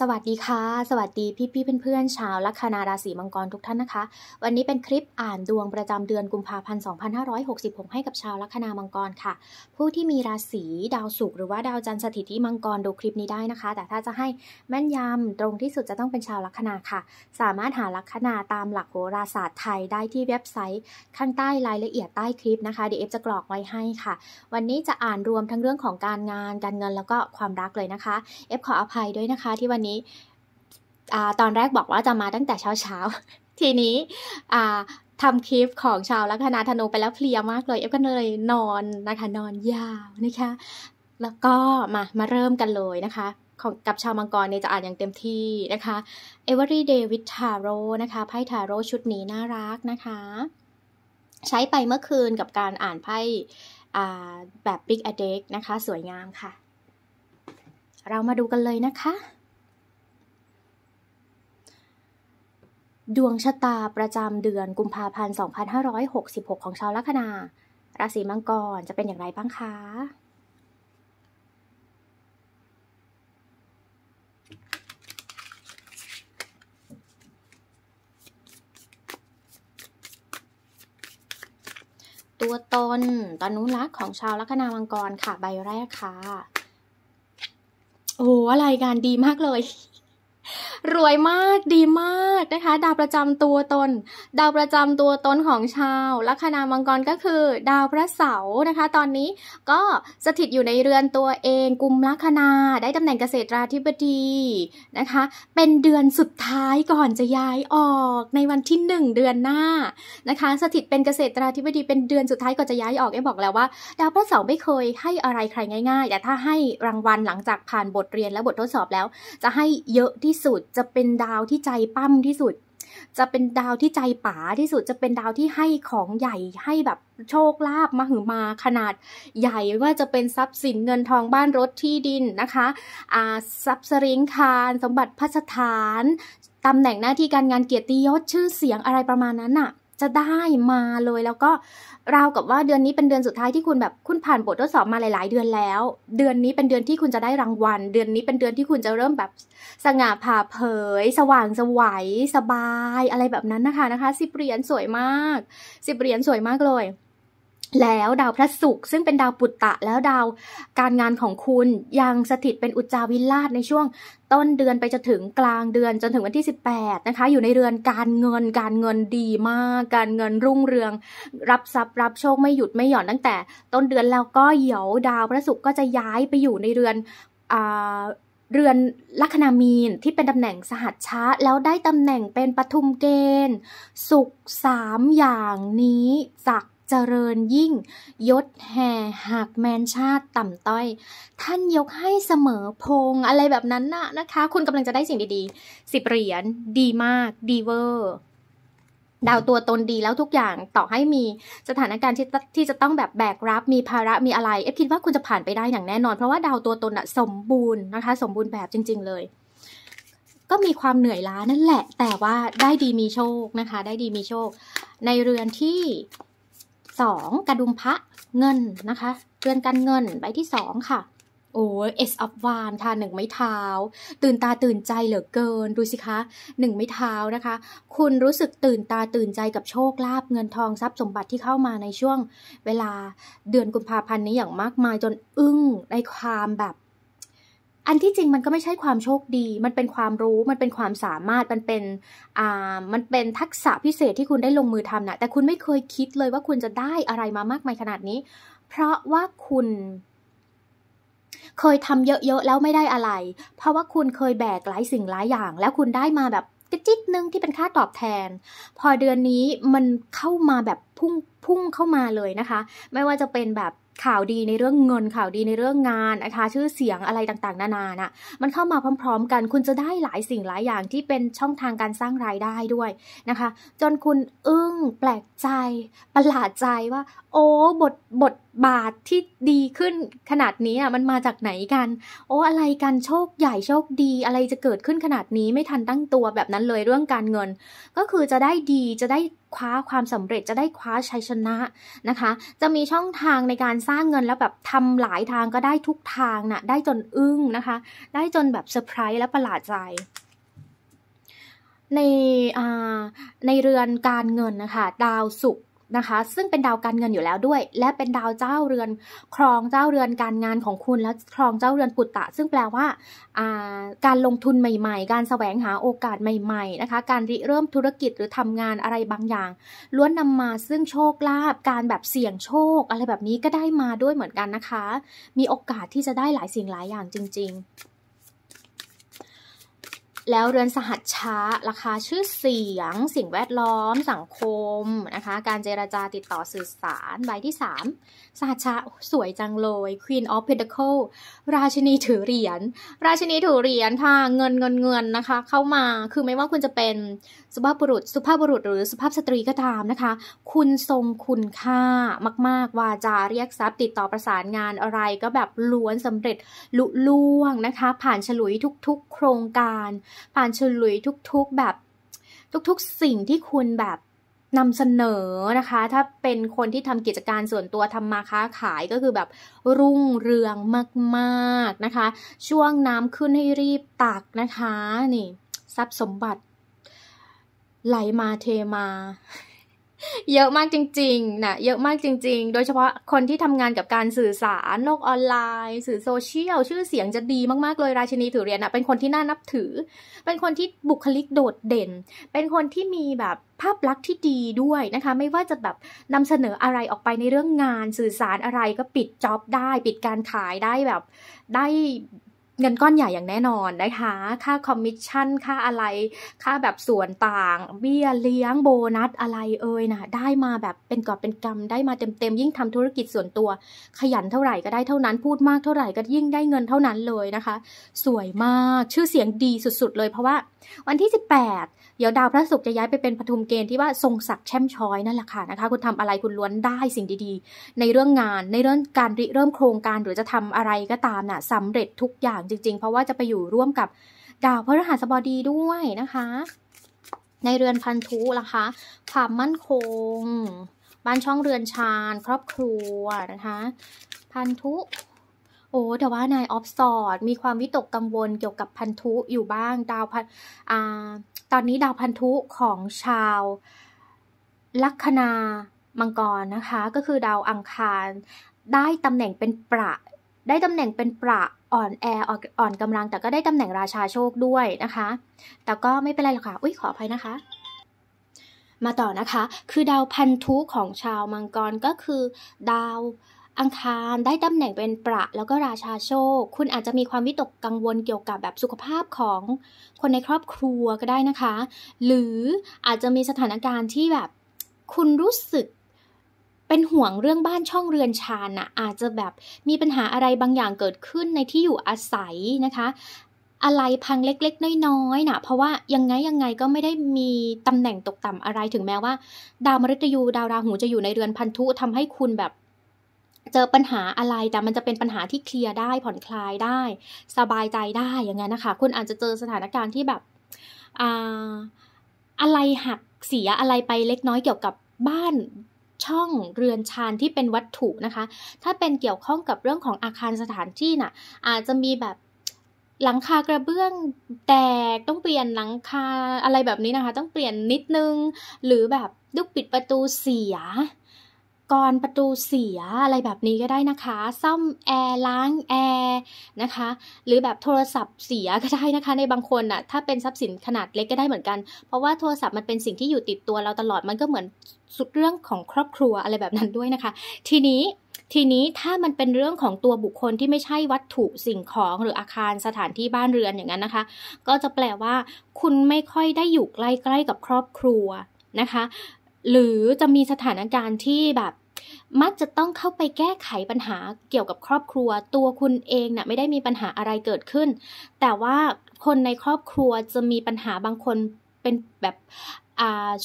สวัสดีค่ะ สวัสดีพี่พี่เพื่อน ๆ ชาวลัคนา ราศีมังกรทุกท่านนะคะ วันนี้เป็นคลิปอ่านดวงประจำเดือนกุมภาพันธ์2566ให้กับชาวลัคนามังกรค่ะ ผู้ที่มีราศี ดาวศุกร์หรือว่า ดาวจันทร์สถิตที่มังกรดูคลิปนี้ได้นะคะ แต่ถ้าจะให้แม่นยำตรงที่สุดจะต้องเป็นชาวลัคนาค่ะ สามารถหาลัคนาตามหลักโหราศาสตร์ไทยได้ที่เว็บไซต์ข้างใต้รายละเอียดใต้คลิปนะคะเดี๋ยวเอฟจะกรอกไว้ให้ค่ะ วันนี้จะอ่านรวมทั้งเรื่องของการงาน การเงินแล้วก็ความรักเลยนะคะเอฟขออภัยด้วยนะคะที่วันนี้ตอนแรกบอกว่าจะมาตั้งแต่เช้าเช้าทีนี้ทำคลิปของชาวลัคนาธนูไปแล้วเพลียมากเลย เอฟก็เลยนอนนะคะนอนยาวนะคะ แล้วก็มามาเริ่มกันเลยนะคะ ของกับชาวมังกรเนี่ยจะอ่านอย่างเต็มที่นะคะ Every Day with Tarot นะคะไพ่ทาโรชุดนี้น่ารักนะคะ ใช้ไปเมื่อคืนกับการอ่านไพ่แบบ Big a d e c k นะคะสวยงามค่ะ เรามาดูกันเลยนะคะดวงชะตาประจำเดือนกุมภาพันธ์ 2566 ของชาวลัคนา ราศีมังกรจะเป็นอย่างไรบ้างคะตัวตนตอนนู้นรัก์ของชาวลัคนามังกรค่ะใบแรกค่ะโอ้อะไรการดีมากเลยรวยมากดีมากนะคะ ดาวประจำตัวตน ดาวประจำตัวตนของชาวลัคนามังกรก็คือดาวพระเสาร์นะคะ ตอนนี้ก็สถิตอยู่ในเรือนตัวเองกุมลัคนาได้ตำแหน่งเกษตราธิบดีนะคะ เป็นเดือนสุดท้ายก่อนจะย้ายออกในวันที่ 1 เดือนหน้านะคะ สถิตเป็นเกษตราธิบดีเป็นเดือนสุดท้ายก่อนจะย้ายออกเอ็บอกแล้วว่า ดาวพระเสาร์ไม่เคยให้อะไรใครง่ายๆแต่ถ้าให้รางวัลหลังจากผ่านบทเรียนและบททดสอบแล้วจะให้เยอะที่สุดจะเป็นดาวที่ใจปั้มที่สุด จะเป็นดาวที่ใจป๋าที่สุด จะเป็นดาวที่ให้ของใหญ่ให้แบบโชคลาภมหึมาขนาดใหญ่ว่าจะเป็นทรัพย์สินเงินทองบ้านรถที่ดินนะคะ อ่าทรัพย์สริงคารสมบัติพัสถานตำแหน่งหน้าที่การงานเกียรติยศชื่อเสียงอะไรประมาณนั้นอะ่ะจะได้มาเลย แล้วก็ราวกับว่าเดือนนี้เป็นเดือนสุดท้ายที่คุณแบบคุณผ่านบททดสอบมาหลายๆเดือนแล้ว เดือนนี้เป็นเดือนที่คุณจะได้รางวัล เดือนนี้เป็นเดือนที่คุณจะเริ่มแบบ สง่าผ่าเผย สว่างสวัยสบาย อะไรแบบนั้นนะคะนะคะสิบเหรียญสวยมากสิบเหรียญสวยมากเลยแล้วดาวพระศุกร์ซึ่งเป็นดาวปุตตะ แล้วดาวการงานของคุณ ยังสถิตเป็นอุจจาวิลาศในช่วงต้นเดือนไปจนถึงกลางเดือนจนถึงวันที่ 18 นะคะ อยู่ในเรือนการเงินการเงินดีมาก การเงินรุ่งเรือง รับทรัพย์รับโชค ไม่หยุดไม่หย่อนตั้งแต่ ต้นเดือนแล้วก็เหี่ยวดาวพระศุกร์ก็จะย้ายไปอยู่ในเรือนอ่าเรือนลัคนามีนที่เป็นตำแหน่งสหัสช้าแล้วได้ตำแหน่งเป็นปทุมเกณฑ์สุขสามอย่างนี้จากเจริญยิ่งยศแห่หากแมนชาติ ต่ำต้อย ท่านยกให้เสมอพงอะไรแบบนั้นนะนะคะ คุณกำลังจะได้สิ่งดีๆสิบเหรียญ ดีมากดีเวอร์ดาวตัวตนดีแล้วทุกอย่างต่อให้มีสถานการณ์ที่ที่จะต้องแบบแบกรับมีภาระมีอะไรเอฟคิดว่าคุณจะผ่านไปได้อย่างแน่นอน เพราะว่า ดาวตัวตนอะสมบูรณ์นะคะ สมบูรณ์แบบจริง ๆเลย ก็มีความเหนื่อยล้านั่นแหละ แต่ว่าได้ดีมีโชคนะคะ ได้ดีมีโชค ในเรือนที่สองกระดุมพระเงินนะคะเตือนการเงินใบที่สองค่ะ โอ้เอสอัพวานค่ะหนึ่งไม้เท้า ตื่นตาตื่นใจเหลือเกินดูสิคะหนึ่งไม้เท้านะคะ คุณรู้สึกตื่นตาตื่นใจกับโชคลาภเงินทองทรัพย์สมบัติที่เข้ามาในช่วงเวลาเดือนกุมภาพันธ์นี้อย่างมากมายจนอึ้งในความแบบอันที่จริงมันก็ไม่ใช่ความโชคดี มันเป็นความรู้ มันเป็นความสามารถ มันเป็น อ่า มันเป็นทักษะพิเศษที่คุณได้ลงมือทำนะ แต่คุณไม่เคยคิดเลยว่าคุณจะได้อะไรมามากมายขนาดนี้ เพราะว่าคุณ เคยทำเยอะๆแล้วไม่ได้อะไร เพราะว่าคุณเคยแบกหลายสิ่งหลายอย่าง แล้วคุณได้มาแบบกระจิกนึงที่เป็นค่าตอบแทน พอเดือนนี้มันเข้ามาแบบพุ่งพุ่งเข้ามาเลยนะคะ ไม่ว่าจะเป็นแบบข่าวดีในเรื่องเงิน ข่าวดีในเรื่องงานนะคะชื่อเสียงอะไรต่างๆ นานานะ่ะมันเข้ามาพร้อม ๆ กัน คุณจะได้หลายสิ่งหลายอย่างที่เป็นช่องทางการสร้างรายได้ด้วยนะคะ จนคุณอึง้ง แปลกใจ ประหลาดใจว่าโอ้ บทบทบาทที่ดีขึ้นขนาดนี้อ่ะมันมาจากไหนกัน โอ้อะไรกันโชคใหญ่โชคดีอะไรจะเกิดขึ้นขนาดนี้ไม่ทันตั้งตัวแบบนั้นเลยเรื่องการเงิน ก็คือจะได้ดีจะได้คว้าความสำเร็จจะได้คว้าชัยชนะนะคะ จะมีช่องทางในการสร้างเงินแล้วแบบทำหลายทางก็ได้ทุกทางนะ่ะได้จนอึ้งนะคะ ได้จนแบบเซอร์ไพรส์และประหลาดใจในในเรือนการเงินนะคะดาวศุกร์นะคะซึ่งเป็นดาวการเงินอยู่แล้วด้วย และเป็นดาวเจ้าเรือนครองเจ้าเรือนการงานของคุณและครองเจ้าเรือนปุตตะ ซึ่งแปลว่าาการลงทุนใหม่ๆการแสวงหาโอกาสใหม่ๆนะคะการริเริ่มธุรกิจหรือทำงานอะไรบางอย่างล้วนนำมาซึ่งโชคลาภการแบบเสี่ยงโชคอะไรแบบนี้ก็ได้มาด้วยเหมือนกันนะคะ มีโอกาสที่จะได้หลายสิ่งหลายอย่างจริง ๆแล้วเรือนสหัสช้าราคาชื่อเสียง สิ่งแวดล้อม สังคมนะคะ การเจราจาติดต่อสื่อสาร ใบที่ 3 สหัสช้าสวยจังเลย Queen of Pentacle ราชินีถือเหรียญราชินีถือเหรียญค่ะเงินเงินเงินนะคะเข้ามาคือไม่ว่าคุณจะเป็นสุภาพบุรุษ สุภาพบุรุษหรือสุภาพสตรีก็ตามนะคะ คุณทรงคุณค่ามาก ๆวาจาเรียกทรัพย์ติดต่อประสานงานอะไร ก็แบบล้วนสำเร็จลุล่วงนะคะ ผ่านฉลุยทุกๆ โครงการ ผ่านฉลุยทุกๆ แบบทุกๆ สิ่งที่คุณแบบนำเสนอนะคะ ถ้าเป็นคนที่ทำกิจการส่วนตัวทำมาค้าขายก็คือแบบ รุ่งเรืองมากๆนะคะ ช่วงน้ำขึ้นให้รีบตักนะคะนี่ทรัพย์สมบัติไหลมาเทมา เยอะมากจริงๆนะเยอะมากจริง ๆ โดยเฉพาะคนที่ทำงานกับการสื่อสารโลกออนไลน์ สื่อโซเชียลชื่อเสียงจะดีมากๆเลยราชินีถือเรียนนะเป็นคนที่น่านับถือ เป็นคนที่บุคลิกโดดเด่น เป็นคนที่มีแบบภาพลักษณ์ที่ดีด้วยนะคะ ไม่ว่าจะแบบนำเสนออะไรออกไปในเรื่องงานสื่อสารอะไรก็ปิดจ็อบได้ ปิดการขายได้แบบได้เงินก้อนใหญ่อย่างแน่นอนนะคะค่าคอมมิชชั่นค่าอะไร ค่าแบบส่วนต่างเบี้ยเลี้ยงโบนัสอะไรเอ่ยนะได้มาแบบเป็นกอบเป็นกำได้มาเต็มๆ ยิ่งทำธุรกิจส่วนตัว ขยันเท่าไหร่ก็ได้เท่านั้นพูดมากเท่าไหร่ก็ยิ่งได้เงินเท่านั้นเลยนะคะ สวยมาก ชื่อเสียงดีสุดๆ เลยเพราะว่าวันที่ 18เดี๋ยวดาวพระศุกร์จะย้ายไปเป็นปฐุมเกณฑ์ที่ว่าทรงศักดิ์แช่มช้อยนั่นแหละค่ะนะคะคุณทำอะไรคุณล้วนได้สิ่งดีๆ ในเรื่องงานในเรื่องการริเริ่มโครงการหรือจะทำอะไรก็ตามนะ่ะสำเร็จทุกอย่างจริงๆ เพราะว่าจะไปอยู่ร่วมกับดาวพฤหัสบดีด้วยนะคะ ในเรือนพันธุนะคะความมั่นคง บ้านช่องเรือนชาน ครอบครัวนะคะ พันธุ โอ้แต่ว่านายออฟสอดมีความวิตกกังวลเกี่ยวกับพันธุอยู่บ้าง ดาวพันอ่าตอนนี้ดาวพันธุของชาวลัคนามังกรนะคะ ก็คือดาวอังคารได้ตำแหน่งเป็นประได้ตำแหน่งเป็นประอ่อนแออ่อนกำลังแต่ก็ได้ตำแหน่งราชาโชคด้วยนะคะ แต่ก็ไม่เป็นไรหรอกค่ะอุ้ยขออภัยนะคะ มาต่อนะคะคือดาวพันธุของชาวมังกรก็คือดาวอังคารได้ตำแหน่งเป็นประแล้วก็ราชาโชค คุณอาจจะมีความวิตกกังวลเกี่ยวกับแบบสุขภาพของคนในครอบครัวก็ได้นะคะ หรืออาจจะมีสถานการณ์ที่แบบคุณรู้สึกเป็นห่วงเรื่องบ้านช่องเรือนชานน่ะอาจจะแบบมีปัญหาอะไรบางอย่างเกิดขึ้นในที่อยู่อาศัยนะคะ อะไรพังเล็ก ๆ น้อยๆนะเพราะว่ายังไงยังไงก็ไม่ได้มีตำแหน่งตกต่ำอะไรถึงแม้ว่า ดาวมฤตยูดาวราหูจะอยู่ในเรือนพันธุทำให้คุณแบบ เจอปัญหาอะไรแต่มันจะเป็นปัญหาที่เคลียร์ได้ผ่อนคลายได้ สบายใจได้อย่างนั้นนะคะคุณอาจจะเจอสถานการณ์ที่แบบอะไรหักเสียอะไรไปเล็กน้อยเกี่ยวกับบ้านช่องเรือนชานที่เป็นวัตถุนะคะ ถ้าเป็นเกี่ยวข้องกับเรื่องของอาคารสถานที่นะ่ะ อาจจะมีแบบหลังคากระเบื้องแตก ต้องเปลี่ยนหลังคาอะไรแบบนี้นะคะ ต้องเปลี่ยนนิดนึง หรือแบบลูกปิดประตูเสียกรประตูเสียอะไรแบบนี้ก็ได้นะคะ ซ่อมแอร์ล้างแอร์นะคะหรือแบบโทรศัพท์เสียก็ได้นะคะ ในบางคนอะ่ะถ้าเป็นทรัพย์สินขนาดเล็กก็ได้เหมือนกัน เพราะว่าโทรศัพท์มันเป็นสิ่งที่อยู่ติดตัวเราตลอดมันก็เหมือนสุดเรื่องของครอบครัวอะไรแบบนั้นด้วยนะคะ ทีนี้ทีนี้ถ้ามันเป็นเรื่องของตัวบุคคลที่ไม่ใช่วัตถุสิ่งของหรืออาคารสถานที่บ้านเรือนอย่างนั้นนะคะ ก็จะแปลว่าคุณไม่ค่อยได้อยู่ใกล้ๆกับครอบครัวนะคะหรือจะมีสถานการณ์ที่แบบ มักจะต้องเข้าไปแก้ไขปัญหาเกี่ยวกับครอบครัว ตัวคุณเองนะ่ะไม่ได้มีปัญหาอะไรเกิดขึ้น แต่ว่าคนในครอบครัวจะมีปัญหาบางคนเป็นแบบ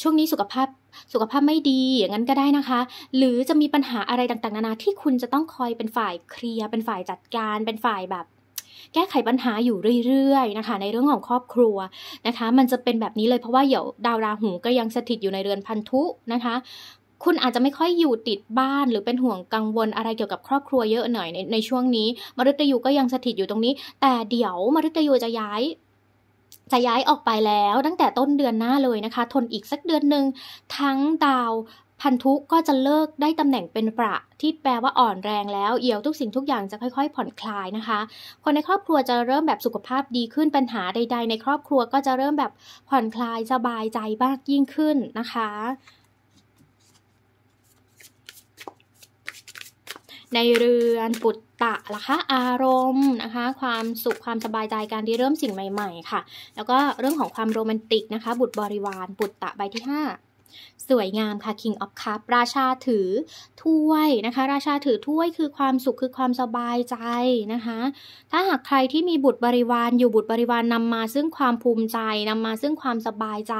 ช่วงนี้สุขภาพสุขภาพไม่ดีอย่างนั้นก็ได้นะคะ หรือจะมีปัญหาอะไรต่างๆนานาที่คุณจะต้องคอยเป็นฝ่ายเคลียร์เป็นฝ่ายจัดการ เป็นฝ่ายแบบแก้ไขปัญหาอยู่เรื่อยๆนะคะ ในเรื่องของครอบครัวนะคะ มันจะเป็นแบบนี้เลยเพราะว่าเดี๋ยวดาวราหูก็ยังสถิตอยู่ในเรือนพันธุนะคะ คุณอาจจะไม่ค่อยอยู่ติดบ้าน หรือเป็นห่วงกังวลอะไรเกี่ยวกับครอบครัวเยอะหน่อยในในช่วงนี้มฤตยูก็ยังสถิตอยู่ตรงนี้ แต่เดี๋ยวมฤตยูจะย้าย จะย้ายออกไปแล้วตั้งแต่ต้นเดือนหน้าเลยนะคะ ทนอีกสักเดือนหนึ่งทั้งดาวพันธุก็จะเลิกได้ตำแหน่งเป็นประที่แปลว่าอ่อนแรงแล้วเอี่ยวทุกสิ่งทุกอย่างจะค่อย ๆ ผ่อนคลายนะคะคนในครอบครัวจะเริ่มแบบสุขภาพดีขึ้นปัญหาใด ๆ ในครอบครัวก็จะเริ่มแบบผ่อนคลายสบายใจมากยิ่งขึ้นนะคะ ในเรือนปุตตะล่ะคะอารมณ์นะคะ ความสุขความสบายใจการที่เริ่มสิ่งใหม่ๆ ค่ะ แล้วก็เรื่องของความโรแมนติกนะคะ บุตรบริวารปุตตะใบที่ 5สวยงามค่ะ King of Cup ราชาถือถ้วยนะคะราชาถือถ้วยคือความสุขคือความสบายใจนะคะถ้าหากใครที่มีบุตรบริวารอยู่บุตรบริวารนนำมาซึ่งความภูมิใจนำมาซึ่งความสบายใจ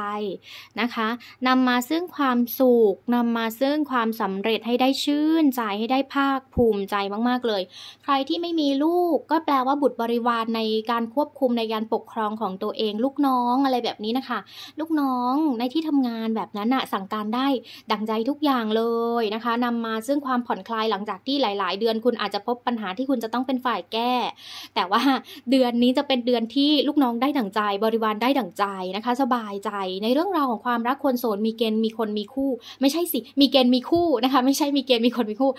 นะคะนำมาซึ่งความสุขนำมาซึ่งความสำเร็จให้ได้ชื่นใจให้ได้ภาคภูมิใจมากๆเลยใครที่ไม่มีลูกก็แปลว่าบุตรบริวารในการควบคุมในการปกครองของตัวเองลูกน้องอะไรแบบนี้นะคะลูกน้องในที่ทำงานแบบนั้นอะสั่งการการได้ดังใจทุกอย่างเลยนะคะ นำมาซึ่งความผ่อนคลายหลังจากที่หลายๆ เดือนคุณอาจจะพบปัญหาที่คุณจะต้องเป็นฝ่ายแก้ แต่ว่า เดือนนี้จะเป็นเดือนที่ลูกน้องได้ดังใจ บริวารได้ดังใจนะคะ สบายใจในเรื่องราวของความรักคนโสดมีเกณฑ์มีคนมีคู่ ไม่ใช่สิมีเกณฑ์มีคู่นะคะไม่ใช่มีเกณฑ์มีคนมีคู่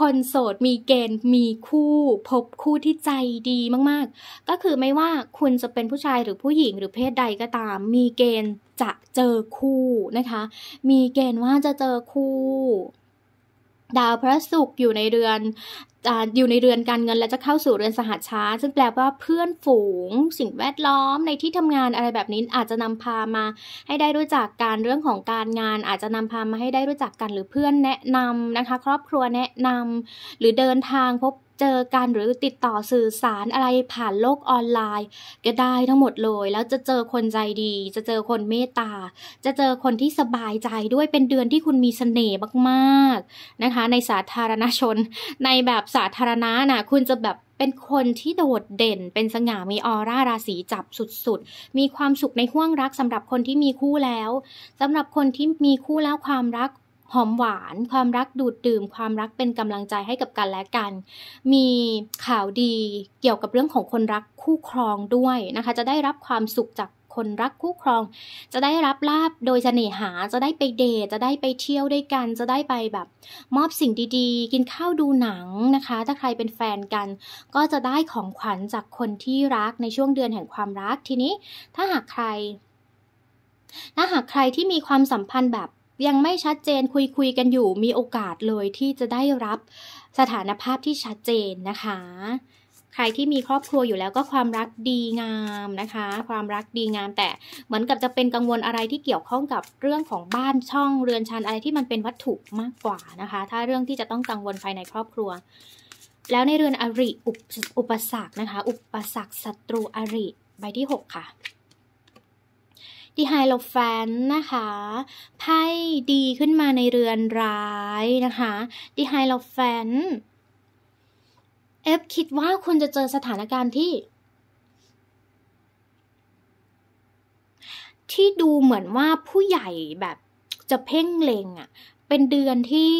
คนโสดมีเกณฑ์มีคู่ พบคู่ที่ใจดีมากๆ ก็คือไม่ว่าคุณจะเป็นผู้ชายหรือผู้หญิงหรือเพศใดก็ตาม มีเกณฑ์จะเจอคู่นะคะ มีเกณฑ์ว่าจะเจอคู่ ดาวพระศุกร์อยู่ในเดือนอยู่ในเรือนการเงินแล้วจะเข้าสู่เรือนสหัชชา ซึ่งแปลว่าเพื่อนฝูงสิ่งแวดล้อมในที่ทำงานอะไรแบบนี้อาจจะนำพามา ให้ได้รู้จักการ เรื่องของการงานอาจจะนำพามาให้ได้รู้จักกันหรือเพื่อนแนะนำนะคะ ครอบครัวแนะนำหรือเดินทางพบเจอกันหรือติดต่อสื่อสารอะไรผ่านโลกออนไลน์ก็ได้ทั้งหมดเลย แล้วจะเจอคนใจดี จะเจอคนเมตตา จะเจอคนที่สบายใจด้วยเป็นเดือนที่คุณมีสเสน่ห์มาก ๆ นะคะ ในสาธารณชน ในแบบสาธารณะนะคุณจะแบบเป็นคนที่โดดเด่น เป็นสง่ามีออร่าราศีจับสุด ๆ มีความสุขในห่วงรักสำหรับคนที่มีคู่แล้ว สำหรับคนที่มีคู่แล้วความรักหอมหวาน ความรักดูดดื่ม ความรักเป็นกำลังใจให้กับกันและกัน มีข่าวดีเกี่ยวกับเรื่องของคนรักคู่ครองด้วยนะคะ จะได้รับความสุขจากคนรักคู่ครอง จะได้รับลาบโดยเสน่หาจะได้ไปเดทจะได้ไปเที่ยวด้วยกัน จะได้ไปแบบ มอบสิ่งดีๆ กินข้าวดูหนังนะคะ ถ้าใครเป็นแฟนกัน ก็จะได้ของขวัญจากคนที่รักในช่วงเดือนแห่งความรักทีนี้ ถ้าหากใครถ้าหากใครที่มีความสัมพันธ์แบบยังไม่ชัดเจนคุยคุยกันอยู่มีโอกาสเลยที่จะได้รับสถานภาพที่ชัดเจนนะคะ ใครที่มีครอบครัวอยู่แล้วก็ความรักดีงามนะคะ ความรักดีงาม แต่เหมือนกับจะเป็นกังวลอะไรที่เกี่ยวข้องกับเรื่องของบ้านช่องเรือนชานอะไรที่มันเป็นวัตถุมากกว่านะคะ ถ้าเรื่องที่จะต้องกังวลภายในครอบครัว แล้วในเรือนอริ อุปสรรคนะคะ อุปสรรคศัตรูอริ ใบที่ 6 ค่ะดีไฮโลแฟน นะคะไพ่ดีขึ้นมาในเรือนร้ายนะคะดีไฮโลแฟน เอฟคิดว่าคุณจะเจอสถานการณ์ที่ ที่ดูเหมือนว่าผู้ใหญ่แบบจะเพ่งเลงอะเป็นเดือนที่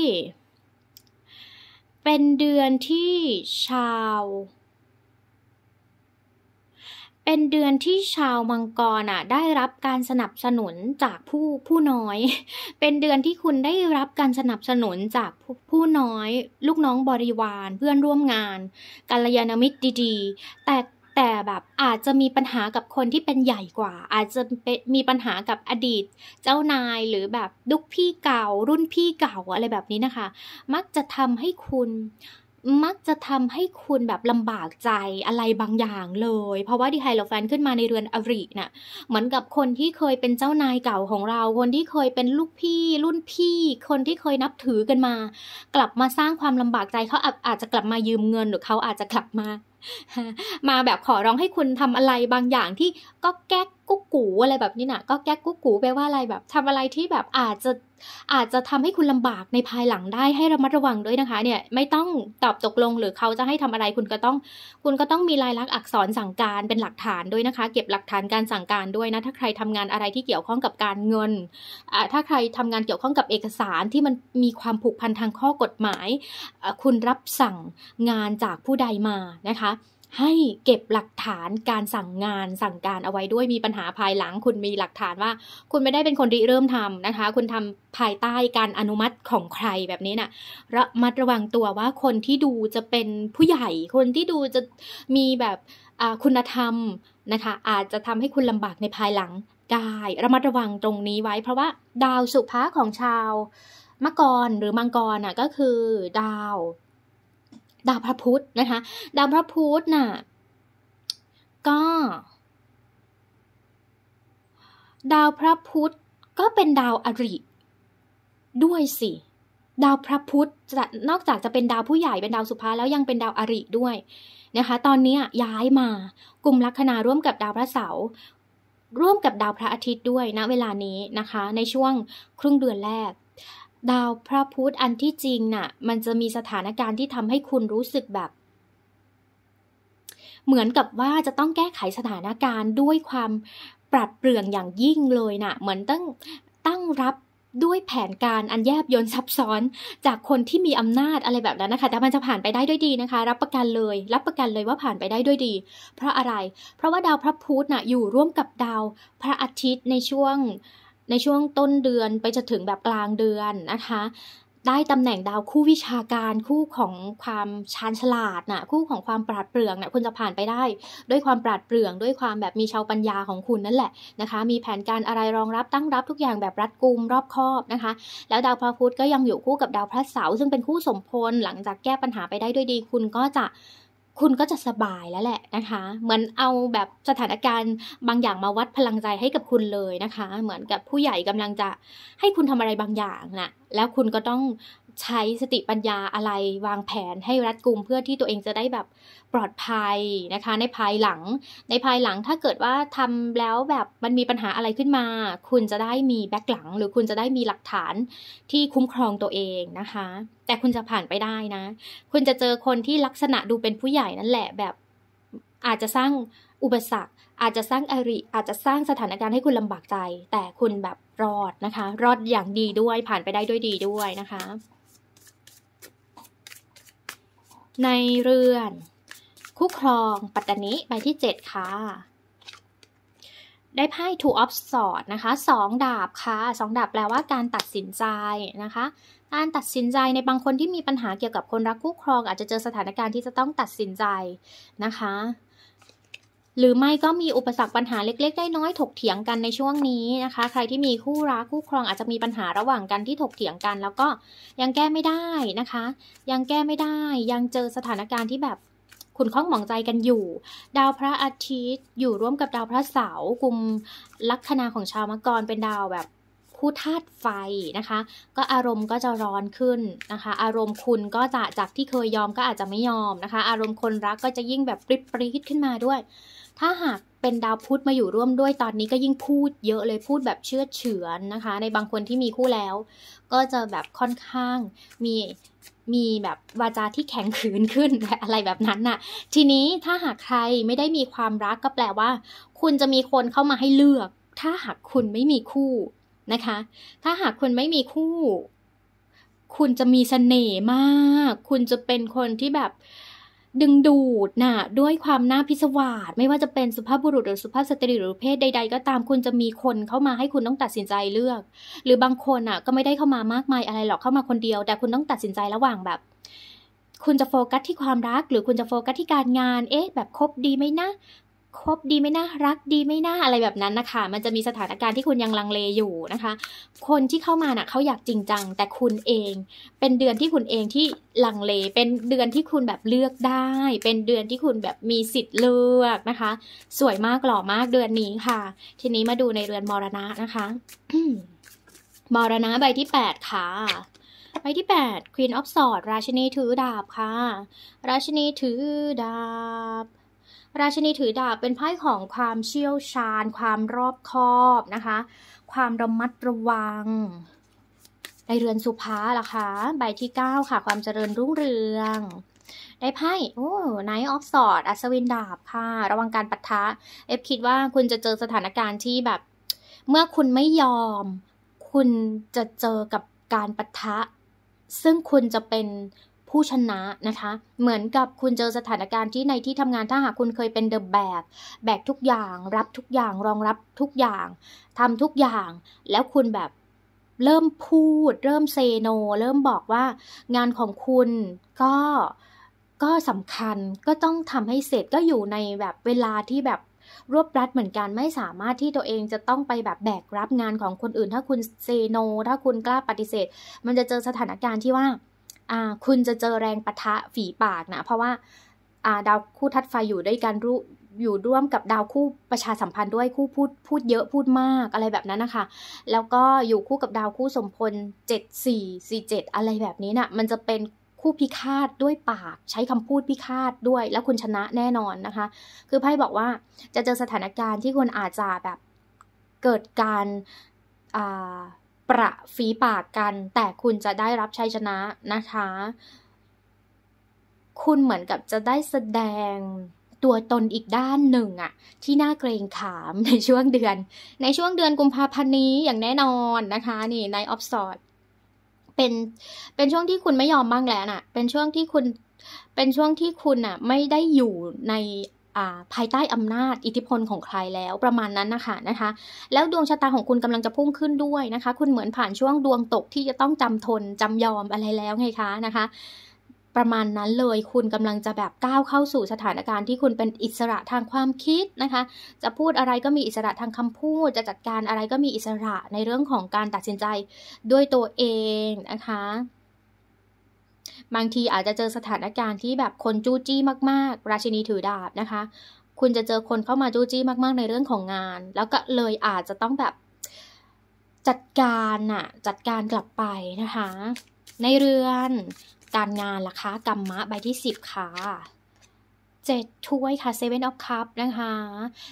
เป็นเดือนที่ชาวเป็นเดือนที่ชาวมังกรอ่ะ ได้รับการสนับสนุนจากผู้ผู้น้อย เป็นเดือนที่คุณได้รับการสนับสนุนจากผู้ผู้น้อย ลูกน้องบริวารเพื่อนร่วมงาน กัลยาณมิตรดีๆแต่แต่แบบอาจจะมีปัญหากับคนที่เป็นใหญ่กว่า อาจจะมีปัญหากับอดีตเจ้านายหรือแบบลูกพี่เก่ารุ่นพี่เก่าอะไรแบบนี้นะคะ มักจะทำให้คุณมักจะทำให้คุณแบบลำบากใจอะไรบางอย่างเลย เพราะว่าดีไฮโลแฟน ขึ้นมาในเรือนอรินะ่ะเหมือนกับคนที่เคยเป็นเจ้านายเก่าของเราคนที่เคยเป็นลูกพี่ รุ่นพี่ คนที่เคยนับถือกันมา กลับมาสร้างความลำบากใจเขาอาจจะกลับมายืมเงินหรือเขาอาจจะกลับมามาแบบขอร้องให้คุณทำอะไรบางอย่างที่ก็แก๊กกุ๊กกูอะไรแบบนี้นะก็แก๊กกุ๊กกูแปลว่าอะไรแบบ ทำอะไรที่แบบอาจจะอาจจะทำให้คุณลำบากในภายหลังได้ให้ระมัดระวังด้วยนะคะ เนี่ยไม่ต้องตอบตกลงหรือเขาจะให้ทำอะไรคุณก็ต้องคุณก็ต้องมีลายลักษณ์อักษรสั่งการเป็นหลักฐานด้วยนะคะ เก็บหลักฐานการสั่งการด้วยนะ ถ้าใครทำงานอะไรที่เกี่ยวข้องกับการเงินถ้าใครทำงานเกี่ยวข้องกับเอกสารที่มันมีความผูกพันทางข้อกฎหมาย คุณรับสั่งงานจากผู้ใดมานะคะให้เก็บหลักฐานการสั่งงานสั่งการเอาไว้ด้วยมีปัญหาภายหลัง คุณมีหลักฐานว่า คุณไม่ได้เป็นคนริเริ่มทำนะคะ คุณทำภายใต้การอนุมัติของใครแบบนี้นะ่ะระมัดระวังตัวว่าคนที่ดูจะเป็นผู้ใหญ่ คนที่ดูจะมีแบบคุณธรรมนะคะ อาจจะทำให้คุณลำบากในภายหลังได้ระมัดระวังตรงนี้ไว้ เพราะว่า ดาวสุภาของชาวมกรหรือมังกรน่ะก็คือ ดาวดาวพระพุธนะคะ ดาวพระพุธน่ะก็ ดาวพระพุธก็เป็นดาวอริด้วยสิ ดาวพระพุธจะนอกจากจะเป็นดาวผู้ใหญ่เป็นดาวสุภาแล้วยังเป็นดาวอริด้วยนะคะ ตอนนี้ย้ายมากลุ่มลัคนาร่วมกับดาวพระเสาร์ร่วมกับดาวพระอาทิตย์ด้วยณนะเวลานี้นะคะ ในช่วงครึ่งเดือนแรกดาวพระพุธอันที่จริงน่ะ มันจะมีสถานการณ์ที่ทำให้คุณรู้สึกแบบ เหมือนกับว่าจะต้องแก้ไขสถานการณ์ด้วยความปรับเปลืองอย่างยิ่งเลยนะ่ะ เหมือนตั้งตั้งรับด้วยแผนการอันแยบยนซับซ้อน จากคนที่มีอำนาจอะไรแบบนั้นนะคะแต่มันจะผ่านไปได้ด้วยดีนะคะ รับประกันเลย รับประกันเลยว่าผ่านไปได้ด้วยดี เพราะอะไร เพราะว่าดาวพระพุธนะ่ะอยู่ร่วมกับดาวพระอาทิตย์ในช่วงในช่วงต้นเดือนไปจนถึงแบบกลางเดือนนะคะ ได้ตำแหน่งดาวคู่วิชาการคู่ของความชาญฉลาดนะ่ะคู่ของความปราดเปรื่องนะ่ะคุณจะผ่านไปได้ ด้วยความปราดเปรื่องด้วยความแบบมีชาวปัญญาของคุณนั่นแหละนะคะ มีแผนการอะไรรองรับตั้งรับทุกอย่างแบบรัดกุมรอบคอบนะคะ แล้วดาวพระพุธก็ยังอยู่คู่กับดาวพระเสาร์ซึ่งเป็นคู่สมพลหลังจากแก้ปัญหาไปได้ด้วยดีคุณก็จะคุณก็จะสบายแล้วแหละนะคะ เหมือนเอาแบบสถานการณ์บางอย่างมาวัดพลังใจให้กับคุณเลยนะคะ เหมือนกับผู้ใหญ่กำลังจะให้คุณทำอะไรบางอย่างนะ่ะ แล้วคุณก็ต้องใช้สติปัญญาอะไรวางแผนให้รัดกุมเพื่อที่ตัวเองจะได้แบบปลอดภัยนะคะ ในภายหลัง ในภายหลังถ้าเกิดว่าทำแล้วแบบมันมีปัญหาอะไรขึ้นมา คุณจะได้มีแบ็กหลัง หรือคุณจะได้มีหลักฐานที่คุ้มครองตัวเองนะคะ แต่คุณจะผ่านไปได้นะ คุณจะเจอคนที่ลักษณะดูเป็นผู้ใหญ่นั่นแหละแบบ อาจจะสร้างอุปสรรค อาจจะสร้างอริ อาจจะสร้างสถานการณ์ให้คุณลำบากใจ แต่คุณแบบรอดนะคะ รอดอย่างดีด้วยผ่านไปได้ด้วยดีด้วยนะคะในเรือน คู่ครองปัตตานีใบที่ 7 ค่ะ ได้ไพ่ two of swords นะคะสองดาบค่ะสองดาบแปลว่าการตัดสินใจนะคะ การตัดสินใจในบางคนที่มีปัญหาเกี่ยวกับคนรักคู่ครองอาจจะเจอสถานการณ์ที่จะต้องตัดสินใจนะคะหรือไม่ก็มีอุปสรรคปัญหาเล็กๆได้น้อยถกเถียงกันในช่วงนี้นะคะ ใครที่มีคู่รักคู่ครองอาจจะมีปัญหาระหว่างกันที่ถกเถียงกัน แล้วก็ยังแก้ไม่ได้นะคะ ยังแก้ไม่ได้ ยังเจอสถานการณ์ที่แบบขุนข้องหมองใจกันอยู่ ดาวพระอาทิตย์อยู่ร่วมกับดาวพระเสาร์กลุ่มลัคนาของชาวมังกรเป็นดาวแบบคู่ธาตุไฟนะคะ ก็อารมณ์ก็จะร้อนขึ้นนะคะ อารมณ์คุณก็จะจากที่เคยยอมก็อาจจะไม่ยอมนะคะ อารมณ์คนรักก็จะยิ่งแบบปริ๊ดปรี๊ดขึ้นมาด้วยถ้าหากเป็นดาวพุธมาอยู่ร่วมด้วยตอนนี้ก็ยิ่งพูดเยอะเลยพูดแบบเชื่อเฉือนนะคะ ในบางคนที่มีคู่แล้ว ก็จะแบบค่อนข้างมีมีแบบวาจาที่แข็งขืนขึ้นอะไรแบบนั้นน่ะ ทีนี้ถ้าหากใครไม่ได้มีความรักก็แปลว่า คุณจะมีคนเข้ามาให้เลือก ถ้าหากคุณไม่มีคู่นะคะ ถ้าหากคุณไม่มีคู่ คุณจะมีสเสน่ห์มาก คุณจะเป็นคนที่แบบดึงดูดนะด้วยความน่าพิศวาส ไม่ว่าจะเป็นสุภาพบุรุษหรือสุภาพสตรีหรือเพศใดๆก็ ตาม คุณจะมีคนเข้ามาให้คุณต้องตัดสินใจเลือก หรือบางคนอ่ะ ก็ไม่ได้เข้ามามากมายอะไรหรอกเข้ามาคนเดียว แต่คุณต้องตัดสินใจระหว่างแบบ คุณจะโฟกัสที่ความรักหรือคุณจะโฟกัสที่การงาน เอ๊ะ แบบคบดีไหมนะคบดีไม่นะรักดีไม่นะอะไรแบบนั้นนะคะมันจะมีสถานการณ์ที่คุณยังลังเลอยู่นะคะ คนที่เข้ามาน่ะ เขาอยากจริงจังแต่คุณเอง เป็นเดือนที่คุณเองที่ลังเลเป็นเดือนที่คุณแบบเลือกได้ เป็นเดือนที่คุณแบบมีสิทธิ์เลือกนะคะ สวยมากหล่อมากเดือนนี้ค่ะ ทีนี้มาดูในเรือนมรณะนะคะมรณะ ใบที่แปดค่ะใบที่8 Queen of Swords ราชินีถือดาบค่ะ ราชินีถือดาบราชินีถือ ดาบเป็นไพ่ของความเชี่ยวชาญ ความรอบคอบนะคะ ความระมัดระวัง ในเรือนสุภาล่ะคะใบที่9ค่ะ ความเจริญรุ่งเรือง ได้ไพ่ โอ้ไนท์ออฟสอดอัศวินดาบค่ะระวังการปะทะ เอฟคิดว่าคุณจะเจอสถานการณ์ที่แบบ เมื่อคุณไม่ยอม คุณจะเจอกับการปะทะ ซึ่งคุณจะเป็นผู้ชนะนะคะ เหมือนกับคุณเจอสถานการณ์ที่ในที่ทำงาน ถ้าหากคุณเคยเป็นเดอะแบกแบกทุกอย่าง รับทุกอย่าง รองรับทุกอย่าง ทำทุกอย่าง แล้วคุณแบบเริ่มพูด เริ่มเซโน เริ่มบอกว่างานของคุณก็ ก็สำคัญ ก็ต้องทำให้เสร็จ ก็อยู่ในแบบเวลาที่แบบรวบรัดเหมือนกัน ไม่สามารถที่ตัวเองจะต้องไปแบบแบกรับงานของคนอื่น ถ้าคุณเซโน ถ้าคุณกล้าปฏิเสธ มันจะเจอสถานการณ์ที่ว่าคุณจะเจอแรงปะทะฝีปากนะเพราะว่าดาวคู่ทัดไฟอยู่ด้วยกันรู้อยู่ร่วมกับดาวคู่ประชาสัมพันธ์ด้วยคู่พูดพูดเยอะพูดมากอะไรแบบนั้นนะคะแล้วก็อยู่คู่กับดาวคู่สมพลเจ็ดสี่สี่เจ็ดอะไรแบบนี้นะ่ะ มันจะเป็นคู่พิฆาตด้วยปาก ใช้คำพูดพิฆาตด้วย แล้วคุณชนะแน่นอนนะคะ คือไพ่บอกว่าจะเจอสถานการณ์ที่คุณอาจจะแบบเกิดการอ่าประฝีปากกันแต่คุณจะได้รับชัยชนะนะคะ คุณเหมือนกับจะได้แสดงตัวตนอีกด้านหนึ่งอะที่น่าเกรงขามในช่วงเดือน ในช่วงเดือนกุมภาพันธ์นี้อย่างแน่นอนนะคะนี่ในออฟสอดเป็นเป็นช่วงที่คุณไม่ยอมบ้างแล้วน่ะ เป็นช่วงที่คุณเป็นช่วงที่คุณอะไม่ได้อยู่ในภายใต้อำนาจอิทธิพลของใครแล้ว ประมาณนั้นนะคะนะคะ แล้วดวงชะตาของคุณกำลังจะพุ่งขึ้นด้วยนะคะ คุณเหมือนผ่านช่วงดวงตกที่จะต้องจำทน จำยอมอะไรแล้วไงคะนะคะ ประมาณนั้นเลยคุณกำลังจะแบบก้าวเข้าสู่สถานการณ์ที่คุณเป็นอิสระทางความคิดนะคะ จะพูดอะไรก็มีอิสระทางคำพูด จะจัดการอะไรก็มีอิสระในเรื่องของการตัดสินใจด้วยตัวเองนะคะบางทีอาจจะเจอสถานการณ์ที่แบบคนจู้จี้มากๆ ราชินีถือดาบนะคะ คุณจะเจอคนเข้ามาจู้จี้มากๆ ในเรื่องของงาน แล้วก็เลยอาจจะต้องแบบจัดการน่ะ จัดการกลับไปนะคะ ในเรือน การงานล่ะคะกรรมะ ใบที่สิบค่ะเจ็ดถ้วยค่ะเซเว่นออฟคัพนะคะ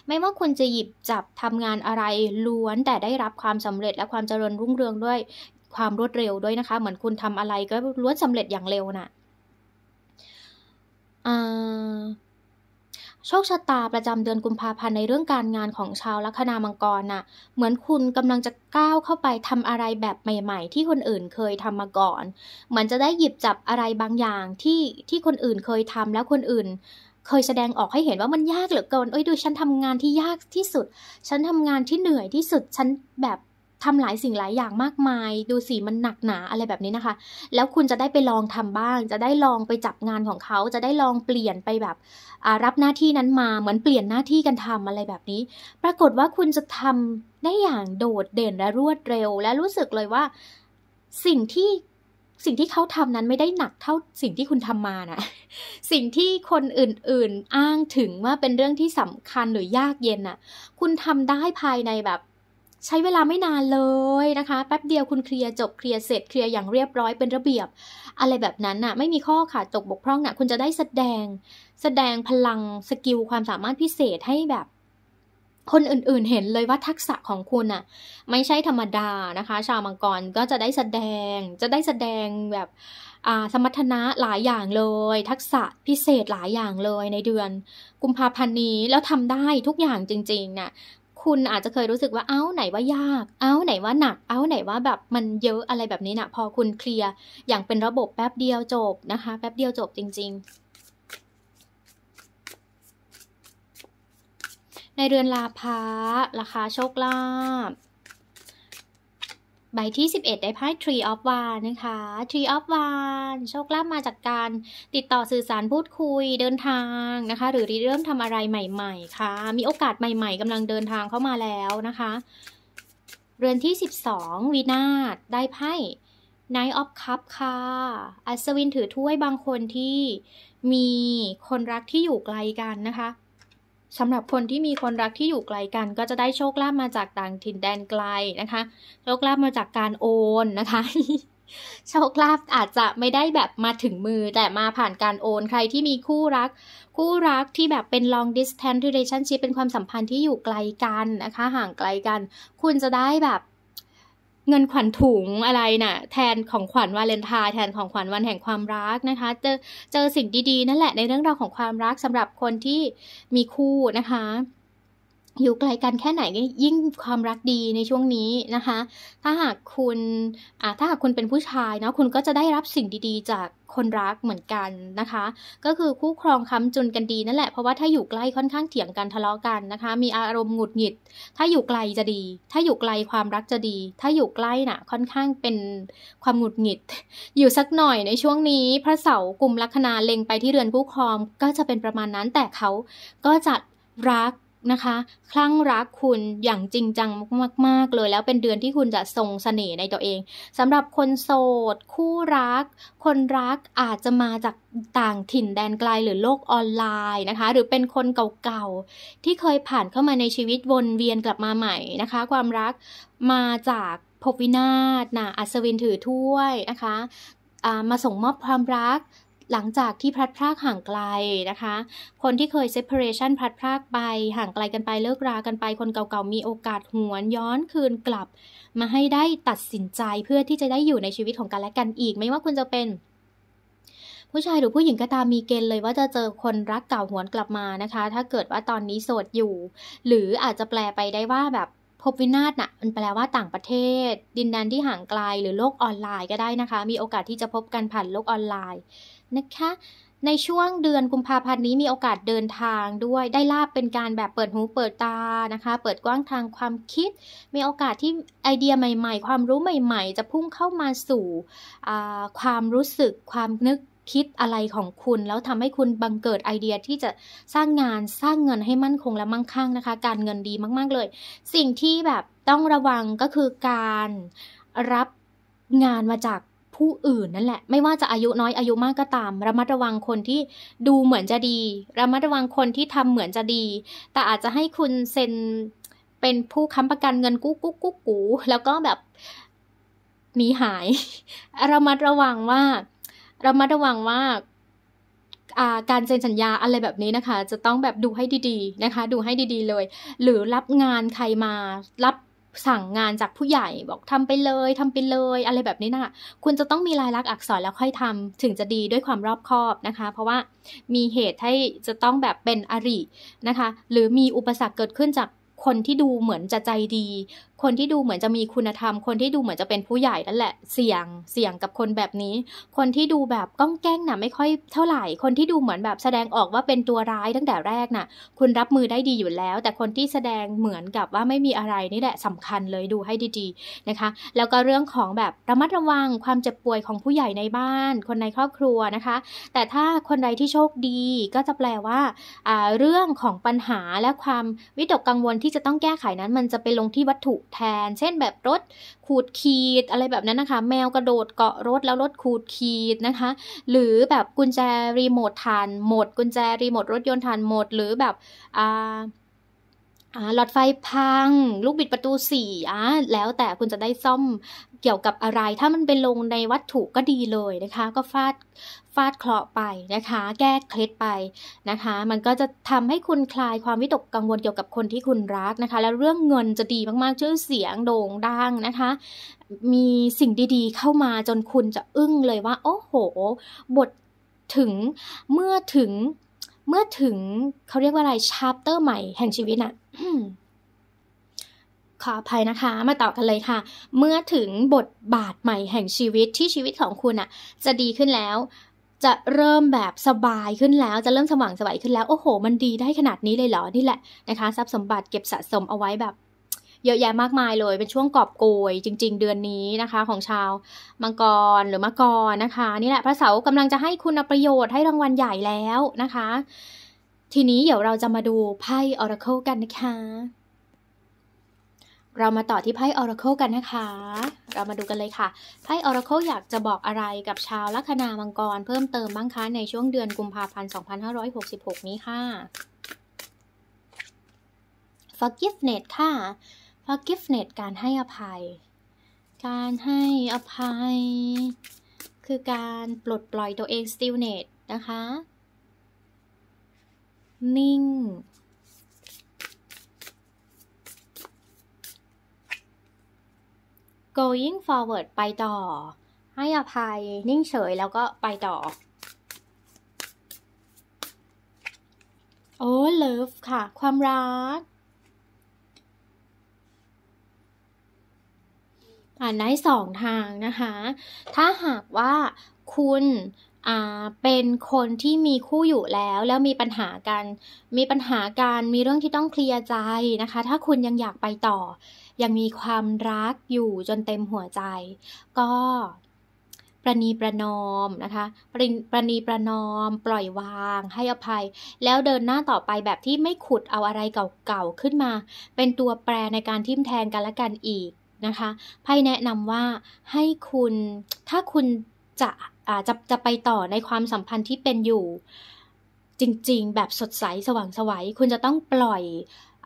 ไม่ว่าคุณจะหยิบจับทำงานอะไรล้วนแต่ได้รับความสำเร็จและความเจริญรุ่งเรืองด้วยความรวดเร็วด้วยนะคะ เหมือนคุณทำอะไรก็ล้วนสำเร็จอย่างเร็วนะ่ะโชคชะตาประจำเดือนกุมภาพันธ์ในเรื่องการงานของชาวลัคนามังกรนะ่ะ เหมือนคุณกำลังจะก้าวเข้าไปทำอะไรแบบใหม่ ๆ ที่คนอื่นเคยทำมาก่อน เหมือนจะได้หยิบจับอะไรบางอย่างที่ที่คนอื่นเคยทำแล้วคนอื่นเคยแสดงออกให้เห็นว่ามันยากเหลือเกินเอ้ยดู ฉันทำงานที่ยากที่สุด ฉันทำงานที่เหนื่อยที่สุดฉันแบบทำหลายสิ่งหลายอย่างมากมาย ดูสิมันหนักหนาอะไรแบบนี้นะคะ แล้วคุณจะได้ไปลองทำบ้าง จะได้ลองไปจับงานของเขา จะได้ลองเปลี่ยนไปแบบ รับหน้าที่นั้นมา เหมือนเปลี่ยนหน้าที่กันทำอะไรแบบนี้ ปรากฏว่าคุณจะทำได้อย่างโดดเด่นและรวดเร็ว และรู้สึกเลยว่าสิ่งที่สิ่งที่เขาทำนั้นไม่ได้หนักเท่าสิ่งที่คุณทำมานะสิ่งที่คนอื่นๆ อ้างถึงว่าเป็นเรื่องที่สำคัญหรือยากเย็นน่ะ คุณทำได้ภายในแบบใช้เวลาไม่นานเลยนะคะ แป๊บเดียวคุณเคลียร์จบเคลียร์เสร็จเคลียร์อย่างเรียบร้อยเป็นระเบียบ อะไรแบบนั้นน่ะ ไม่มีข้อขาดตกบกพร่องน่ะ คุณจะได้แสดงแสดงพลังสกิล ความสามารถพิเศษให้แบบ คนอื่นๆเห็นเลยว่าทักษะของคุณน่ะ ไม่ใช่ธรรมดานะคะ ชาวมังกรก็จะได้แสดง จะได้แสดงแบบสมรรถนะหลายอย่างเลย ทักษะพิเศษหลายอย่างเลยในเดือน กุมภาพันธ์นี้แล้วทำได้ทุกอย่างจริงๆน่ะคุณอาจจะเคยรู้สึกว่าเอ้าไหนว่ายาก เอ้าไหนว่าหนักเอ้าไหนว่าแบบมันเยอะอะไรแบบนี้นะพอคุณเคลียร์อย่างเป็นระบบแป๊บเดียวจบนะคะแป๊บเดียวจบจริงๆ ในเดือนลาภะราคาโชคลาภใบที่ 11 ได้ไพ่ Tree of Wands นะคะ Tree of Wands โชคลาภมาจากการติดต่อสื่อสารพูดคุยเดินทางนะคะ หรือเริ่มทำอะไรใหม่ ๆ ค่ะ มีโอกาสใหม่ ๆกำลังเดินทางเข้ามาแล้วนะคะ เรือนที่ 12 วินาศได้ไพ่ Knight of Cup ค่ะ อัศวินถือถ้วยบางคนที่มีคนรักที่อยู่ไกลกันนะคะสำหรับคนที่มีคนรักที่อยู่ไกลกันก็จะได้โชคลาภมาจากต่างถิ่นแดนไกลนะคะ โชคลาภมาจากการโอนนะคะ โชคลาภอาจจะไม่ได้แบบมาถึงมือแต่มาผ่านการโอนใครที่มีคู่รัก คู่รักที่แบบเป็น long distance relationship เป็นความสัมพันธ์ที่อยู่ไกลกันนะคะห่างไกลกัน คุณจะได้แบบเงินขวัญถุงอะไรนะ่ะ แทนของขวัญวาเลนไทน์แทนของขวัญวันแห่งความรักนะคะ เจอเจอสิ่งดีๆ นั่นแหละในเรื่องราวของความรักสำหรับคนที่มีคู่นะคะอยู่ไกลกันแค่ไหนยิ่งความรักดีในช่วงนี้นะคะ ถ้าหากคุณถ้าหากคุณเป็นผู้ชายเนาะคุณก็จะได้รับสิ่งดีๆ จากคนรักเหมือนกันนะคะ ก็คือคู่ครองค้ำจุนกันดีนั่นแหละเพราะว่าถ้าอยู่ใกล้ค่อนข้างเถียงกันทะเลาะกันนะคะ มีอารมณ์หงุดหงิด ถ้าอยู่ไกลจะดี ถ้าอยู่ไกลความรักจะดี ถ้าอยู่ใกล้น่ะค่อนข้างเป็นความหงุดหงิด อยู่สักหน่อยในช่วงนี้ พระเสากลุ่มลัคนาเล็งไปที่เรือนคู่ครองก็จะเป็นประมาณนั้นแต่เขาก็จะรักนะคะคลั่งรักคุณอย่างจริงจังมากๆเลยแล้วเป็นเดือนที่คุณจะส่งสเสน่ห์ในตัวเองสำหรับคนโสดคู่รัก คนรักอาจจะมาจากต่างถิ่นแดนไกลหรือโลกออนไลน์นะคะหรือเป็นคนเก่าๆที่เคยผ่านเข้ามาในชีวิตวนเวียนกลับมาใหม่นะคะ ความรักมาจากภพวินาศนะอัศวินถือถ้วยนะคะมาส่งมอบความรักหลังจากที่พลัดพรากห่างไกลนะคะ คนที่เคย separation พลัดพรากไป ห่างไกลกันไปเลิกรากันไป คนเก่าๆมีโอกาสหวนย้อนคืนกลับ มาให้ได้ตัดสินใจเพื่อที่จะได้อยู่ในชีวิตของกันและกันอีก ไม่ว่าคุณจะเป็น ผู้ชายหรือผู้หญิงก็ตามมีเกณฑ์เลยว่าจะเจอคนรักเก่าหวนกลับมานะคะ ถ้าเกิดว่าตอนนี้โสดอยู่ หรืออาจจะแปลไปได้ว่าแบบพบวินาศนะ่ะมันแปลว่าต่างประเทศ ดินแดนที่ห่างไกลหรือโลกออนไลน์ก็ได้นะคะ มีโอกาสที่จะพบกันผ่านโลกออนไลน์นะคะในช่วงเดือนกุมภาพันธ์นี้มีโอกาสเดินทางด้วยได้ลาบเป็นการแบบเปิดหูเปิดตานะคะเปิดกว้างทางความคิด มีโอกาสที่ไอเดียใหม่ๆ ความรู้ใหม่ ๆ จะพุ่งเข้ามาสู่ความรู้สึกความนึกคิดอะไรของคุณ แล้วทำให้คุณบังเกิดไอเดียที่จะสร้างงานสร้างเงินให้มั่นคงและมั่งคั่งนะคะการเงินดีมาก ๆเลย สิ่งที่แบบต้องระวังก็คือการรับงานมาจากผู้อื่นนั่นแหละไม่ว่าจะอายุน้อยอายุมากก็ตามระมัดระวังคนที่ดูเหมือนจะดีระมัดระวังคนที่ทำเหมือนจะดี แต่อาจจะให้คุณเซ็นเป็นผู้ค้ำประกันเงินกู้กู้กู้กูแล้วก็แบบหนีหายระมัดระวังว่าระมัดระวังว่าการเซ็นสัญญาอะไรแบบนี้นะคะ จะต้องแบบดูให้ดีๆนะคะ ดูให้ดีๆเลย หรือรับงานใครมารับสั่งงานจากผู้ใหญ่บอกทำไปเลย ทำไปเลย อะไรแบบนี้นะคุณจะต้องมีลายลักษณ์อักษรแล้วค่อยทำถึงจะดีด้วยความรอบคอบนะคะ เพราะว่ามีเหตุให้จะต้องแบบเป็นอรินะคะ หรือมีอุปสรรคเกิดขึ้นจากคนที่ดูเหมือนจะใจดีคนที่ดูเหมือนจะมีคุณธรรม คนที่ดูเหมือนจะเป็นผู้ใหญ่นั่นแหละ เสี่ยง เสี่ยงกับคนแบบนี้ คนที่ดูแบบก้องแกล้งน่ะไม่ค่อยเท่าไหร่ คนที่ดูเหมือนแบบแสดงออกว่าเป็นตัวร้ายตั้งแต่แรกน่ะ คุณรับมือได้ดีอยู่แล้ว แต่คนที่แสดงเหมือนกับว่าไม่มีอะไรนี่แหละสำคัญเลยดูให้ดีๆนะคะ แล้วก็เรื่องของแบบระมัดระวัง ความเจ็บป่วยของผู้ใหญ่ในบ้าน คนในครอบครัวนะคะ แต่ถ้าคนใดที่โชคดีก็จะแปลว่า เรื่องของปัญหาและความวิตกกังวลที่จะต้องแก้ไขนั้น มันจะไปลงที่วัตถุแทน เช่นแบบรถขูดขีดอะไรแบบนั้นนะคะ แมวกระโดดเกาะรถแล้วรถขูดขีดนะคะ หรือแบบกุญแจรีโมทถ่านหมด กุญแจรีโมทรถยนต์ถ่านหมด หรือแบบ อ่าหลอดไฟพัง ลูกบิดประตูสีอ่ะแล้วแต่คุณจะได้ซ่อมเกี่ยวกับอะไร ถ้ามันเป็นลงในวัตถุก็ดีเลยนะคะ ก็ฟาดฟาดเคราะห์ไปนะคะ แก้เคล็ดไปนะคะ มันก็จะทำให้คุณคลายความวิตกกังวลเกี่ยวกับคนที่คุณรักนะคะ แล้วเรื่องเงินจะดีมาก ๆ ชื่อเสียงโด่งดังนะคะ มีสิ่งดีๆ เข้ามาจนคุณจะอึ้งเลยว่า โอ้โห บทถึง เมื่อถึง เมื่อถึงเขาเรียกว่าอะไรชาร์ปเตอร์ใหม่แห่งชีวิตอะขออภัยนะคะ มาต่อกันเลยค่ะ เมื่อถึงบทบาทใหม่แห่งชีวิตที่ชีวิตของคุณอะจะดีขึ้นแล้วจะเริ่มแบบสบายขึ้นแล้ว จะเริ่มสว่างสบายขึ้นแล้วโอ้โห มันดีได้ขนาดนี้เลยเหรอ นี่แหละนะคะทรัพย์สมบัติเก็บสะสมเอาไว้แบบเยอะแยะมากมายเลยเป็นช่วงกอบโกยจริงๆ เดือนนี้นะคะของชาวมังกรหรือมังกรนะคะ นี่แหละพระเสากำลังจะให้คุณประโยชน์ให้รางวัลใหญ่แล้วนะคะ ทีนี้เดี๋ยวเราจะมาดูไพ่ออร์เคิลกันนะคะเรามาต่อที่ไพ่ร์ a c l e กันนะคะ เรามาดูกันเลยค่ะ ไพ่อ r a ค l e อยากจะบอกอะไรกับชาวลัคนามังกรเพิ่มเติมบ้างคะในช่วงเดือนกุมภาพันธ์2566 นี้ค่ะ forgiveness ค่ะ forgiveness การให้อภัย การให้อภัย คือการปลดปล่อยตัวเอง stillness นะคะ นิ่ง going forward ไปต่อ ให้อภัย นิ่งเฉยแล้วก็ไปต่อ โอ้ love ค่ะ ความรักอ่านได้สองทางนะคะ ถ้าหากว่าคุณเป็นคนที่มีคู่อยู่แล้ว แล้วมีปัญหากัน มีปัญหาการมีเรื่องที่ต้องเคลียร์ใจ นะคะ ถ้าคุณยังอยากไปต่อ ยังมีความรักอยู่จนเต็มหัวใจ ก็ประนีประนอม นะคะ ปรประนีประนอม ปล่อยวาง ให้อภัย แล้วเดินหน้าต่อไปแบบที่ไม่ขุดเอาอะไรเก่าๆขึ้นมา เป็นตัวแปรในการทิมแทงกันและกันอีกนะคะไพ่แนะนำว่าให้คุณถ้าคุณจะจะจะไปต่อในความสัมพันธ์ที่เป็นอยู่จริงๆแบบสดใสสว่างสวยัยคุณจะต้องปล่อย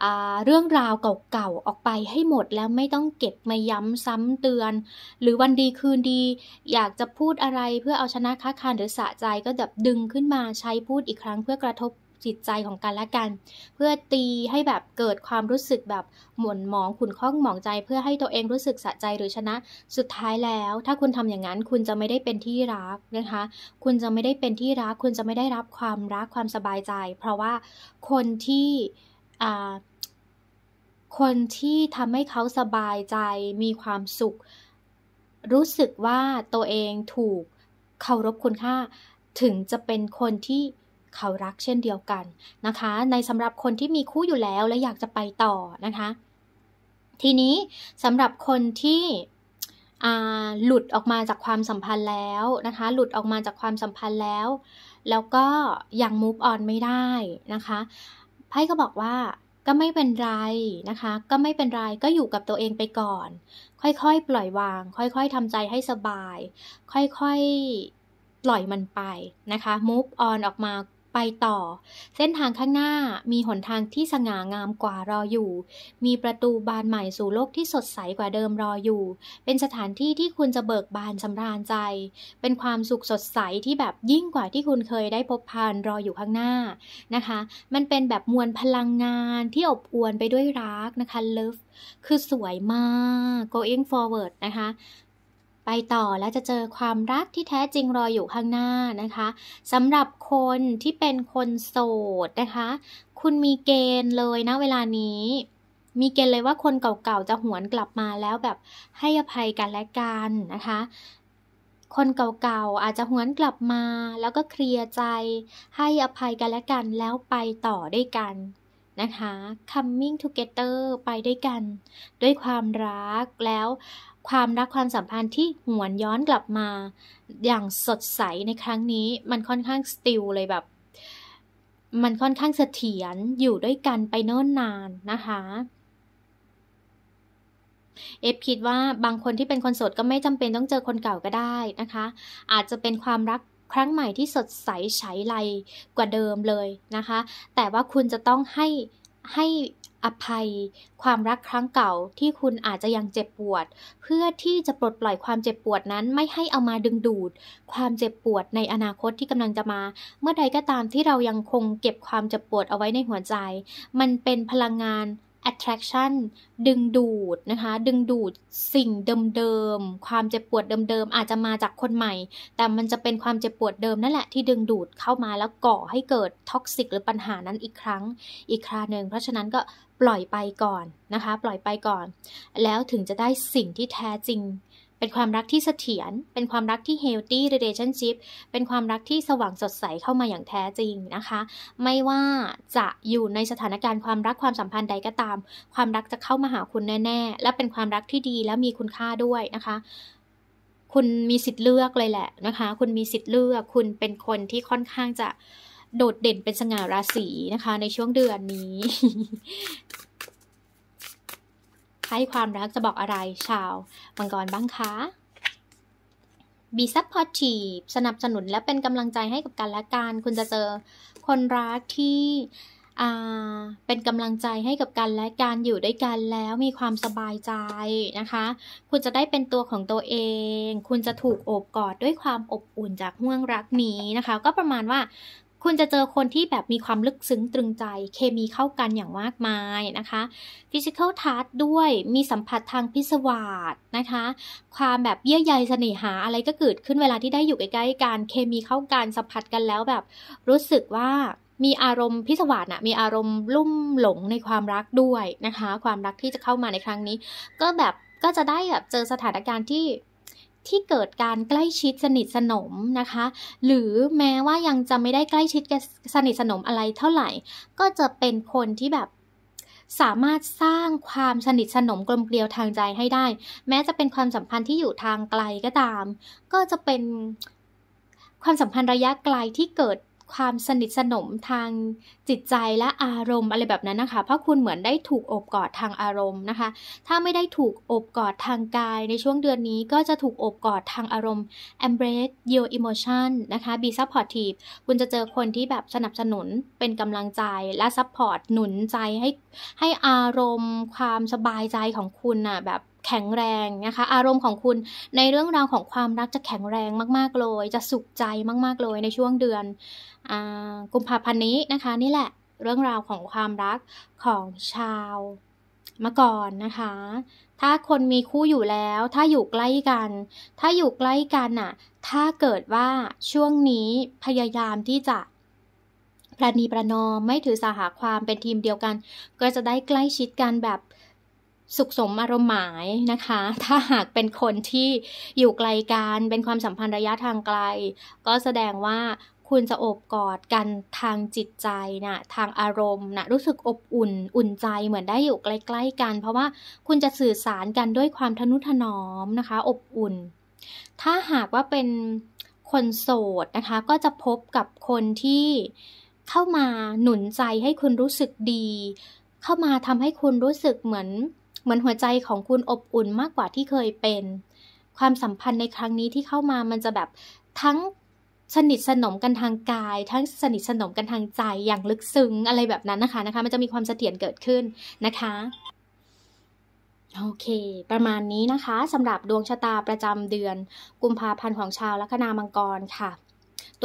อเรื่องราวเก่าๆ ออกไปให้หมดแล้วไม่ต้องเก็บมาย้ำซ้ำเตือนหรือวันดีคืนดี อยากจะพูดอะไรเพื่อเอาชนะค้าคานหรือสะใจก็แบบดึงขึ้นมาใช้พูดอีกครั้งเพื่อกระทบจิตใจของกันและกัน เพื่อตีให้แบบเกิดความรู้สึกแบบหม่นหมองขุนข้องหมองใจ เพื่อให้ตัวเองรู้สึกสะใจหรือชนะสุดท้ายแล้ว ถ้าคุณทำอย่างนั้นคุณจะไม่ได้เป็นที่รักนะคะคุณจะไม่ได้เป็นที่รัก คุณจะไม่ได้รับความรักความสบายใจ เพราะว่าคนที่คนที่ทำให้เขาสบายใจ มีความสุข รู้สึกว่าตัวเองถูกเคารพคุณค่า ถึงจะเป็นคนที่เขารัก เช่นเดียวกัน นะคะ ในสำหรับคนที่มีคู่อยู่แล้วและอยากจะไปต่อนะคะ ทีนี้สำหรับคนที่หลุดออกมาจากความสัมพันธ์แล้วนะคะ หลุดออกมาจากความสัมพันธ์แล้ว แล้วก็ยังมูฟออนไม่ได้นะคะ ไพ่ก็บอกว่าก็ไม่เป็นไรนะคะ ก็ไม่เป็นไร ก็อยู่กับตัวเองไปก่อน ค่อยๆปล่อยวาง ค่อยๆทำใจให้สบาย ค่อยๆปล่อยมันไปนะคะ move on ออกมาไปต่อเส้นทางข้างหน้ามีหนทางที่สง่างามกว่ารออยู่ มีประตูบานใหม่สู่โลกที่สดใสกว่าเดิมรออยู่ เป็นสถานที่ที่คุณจะเบิกบานสำราญใจ เป็นความสุขสดใสที่แบบยิ่งกว่าที่คุณเคยได้พบพานรออยู่ข้างหน้านะคะมันเป็นแบบมวลพลังงานที่อบอวลไปด้วยรักนะคะเลิฟ คือสวยมาก going forward นะคะไปต่อและจะเจอความรักที่แท้จริงรออยู่ข้างหน้านะคะสำหรับคนที่เป็นคนโสดนะคะ คุณมีเกณฑ์เลยนะเวลานี้ มีเกณฑ์เลยว่าคนเก่าๆ จะหวนกลับมาแล้วแบบ ให้อภัยกันและกันนะคะ คนเก่าๆอาจจะหวนกลับมา แล้วก็เคลียร์ใจให้อภัยกันและกันแล้วไปต่อด้วยกันนะคะ coming together ไปด้วยกัน ด้วยความรักแล้วความรักความสัมพันธ์ที่หวนย้อนกลับมา อย่างสดใสในครั้งนี้มันค่อนข้างสติลเลยแบบมันค่อนข้างเสถียรอยู่ด้วยกันไปเนิ่นนานนะคะเอฟคิดว่าบางคนที่เป็นคนสดก็ไม่จำเป็นต้องเจอคนเก่าก็ได้นะคะอาจจะเป็นความรักครั้งใหม่ที่สดใสใสไลกว่าเดิมเลยนะคะแต่ว่าคุณจะต้องให้ให้อภัยความรักครั้งเก่าที่คุณอาจจะยังเจ็บปวด เพื่อที่จะปลดปล่อยความเจ็บปวดนั้นไม่ให้เอามาดึงดูด ความเจ็บปวดในอนาคตที่กำลังจะมา เมื่อใดก็ตามที่เรายังคงเก็บความเจ็บปวดเอาไว้ในหัวใจ มันเป็นพลังงาน attraction ดึงดูดนะคะดึงดูดสิ่งเดิมๆความเจ็บปวดเดิมๆอาจจะมาจากคนใหม่ แต่มันจะเป็นความเจ็บปวดเดิมนั่นแหละที่ดึงดูดเข้ามาแล้วก่อให้เกิดท็อกซิกหรือปัญหานั้นอีกครั้งอีกคราหนึ่งเพราะฉะนั้นก็ปล่อยไปก่อนนะคะปล่อยไปก่อน แล้วถึงจะได้สิ่งที่แท้จริงเป็นความรักที่เสถียร เป็นความรักที่ healthy relationship เป็นความรักที่สว่างสดใสเข้ามาอย่างแท้จริงนะคะ ไม่ว่าจะอยู่ในสถานการณ์ความรักความสัมพันธ์ใดก็ตาม ความรักจะเข้ามาหาคุณแน่ ๆ และเป็นความรักที่ดีและมีคุณค่าด้วยนะคะ คุณมีสิทธิ์เลือกเลยแหละนะคะ คุณมีสิทธิ์เลือก คุณเป็นคนที่ค่อนข้างจะโดดเด่นเป็นสง่าราศีนะคะ ในช่วงเดือนนี้ให้ความรักจะบอกอะไรชาวมังกรบ้างคะ Be supportive สนับสนุนและเป็นกำลังใจให้กับกันและกันคุณจะเจอคนรักที่เป็นกำลังใจให้กับกัน และการอยู่ด้วยกันแล้วมีความสบายใจนะคะ คุณจะได้เป็นตัวของตัวเอง คุณจะถูกโอบกอดด้วยความอบอุ่นจากห่วงรักนี้นะคะ ก็ประมาณว่าคุณจะเจอคนที่แบบมีความลึกซึ้งตรึงใจ เคมีเข้ากันอย่างมากมายนะคะฟิสิกอลท t o u c ด้วยมีสัมผัสทางพิศวาสนะคะ ความแบบเยื่อใยเสน่หาอะไรก็เกิดขึ้นเวลาที่ได้อยู่ใกล้ๆกันเคมีเข้ากันสัมผัสกันแล้วแบบ รู้สึกว่ามีอารมณ์พิศวาสอะมีอารมณ์ลุ่มหลงในความรักด้วยนะคะความรักที่จะเข้ามาในครั้งนี้ ก็แบบก็จะได้แบบเจอสถานการณ์ที่ที่เกิดการใกล้ชิดสนิทสนมนะคะ หรือแม้ว่ายังจะไม่ได้ใกล้ชิดสนิทสนมอะไรเท่าไหร่ ก็จะเป็นคนที่แบบสามารถสร้างความสนิทสนมกลมเกลียวทางใจให้ได้ แม้จะเป็นความสัมพันธ์ที่อยู่ทางไกลก็ตาม ก็จะเป็นความสัมพันธ์ระยะไกลที่เกิดความสนิทสนมทางจิตใจและอารมณ์อะไรแบบนั้นนะคะ เพราะคุณเหมือนได้ถูกอบกอดทางอารมณ์นะคะ ถ้าไม่ได้ถูกอบกอดทางกายในช่วงเดือนนี้ก็จะถูกอบกอดทางอารมณ์ embrace your emotion นะคะ be supportive คุณจะเจอคนที่แบบสนับสนุนเป็นกำลังใจและ support หนุนใจให้ ให้อารมณ์ความสบายใจของคุณนะ่ะแบบแข็งแรงนะคะอารมณ์ของคุณในเรื่องราวของความรักจะแข็งแรงมากๆเลย จะสุขใจมากๆเลยในช่วงเดือนอกุมภาพันธ์นี้นะคะ นี่แหละเรื่องราวของความรักของชาวมาก่อนนะคะ ถ้าคนมีคู่อยู่แล้ว ถ้าอยู่ใกล้กัน ถ้าอยู่ใกล้กันน่ะถ้าเกิดว่าช่วงนี้พยายามที่จะประนีประนอมไม่ถือสาหาความเป็นทีมเดียวกัน ก็จะได้ใกล้ชิดกันแบบสุขสมอารมณ์หมายนะคะ ถ้าหากเป็นคนที่อยู่ไกลกัน เป็นความสัมพันธ์ระยะทางไกล ก็แสดงว่าคุณจะอบกอดกันทางจิตใจนะทางอารมณ์นะรู้สึกอบอุ่น อุ่นใจเหมือนได้อยู่ใกล้ๆกัน เพราะว่าคุณจะสื่อสารกันด้วยความทนุถนอมนะคะ อบอุ่น ถ้าหากว่าเป็นคนโสดนะคะ ก็จะพบกับคนที่เข้ามาหนุนใจให้คุณรู้สึกดี เข้ามาทำให้คุณรู้สึกเหมือนเหมือนหัวใจของคุณอบอุ่นมากกว่าที่เคยเป็น ความสัมพันธ์ในครั้งนี้ที่เข้ามามันจะแบบทั้งสนิทสนมกันทางกาย ทั้งสนิทสนมกันทางใจอย่างลึกซึ้งอะไรแบบนั้นนะคะนะคะ มันจะมีความเสถียรเกิดขึ้นนะคะ โอเค ประมาณนี้นะคะสำหรับดวงชะตาประจำเดือน กุมภาพันธ์ของชาวลัคนามังกรค่ะ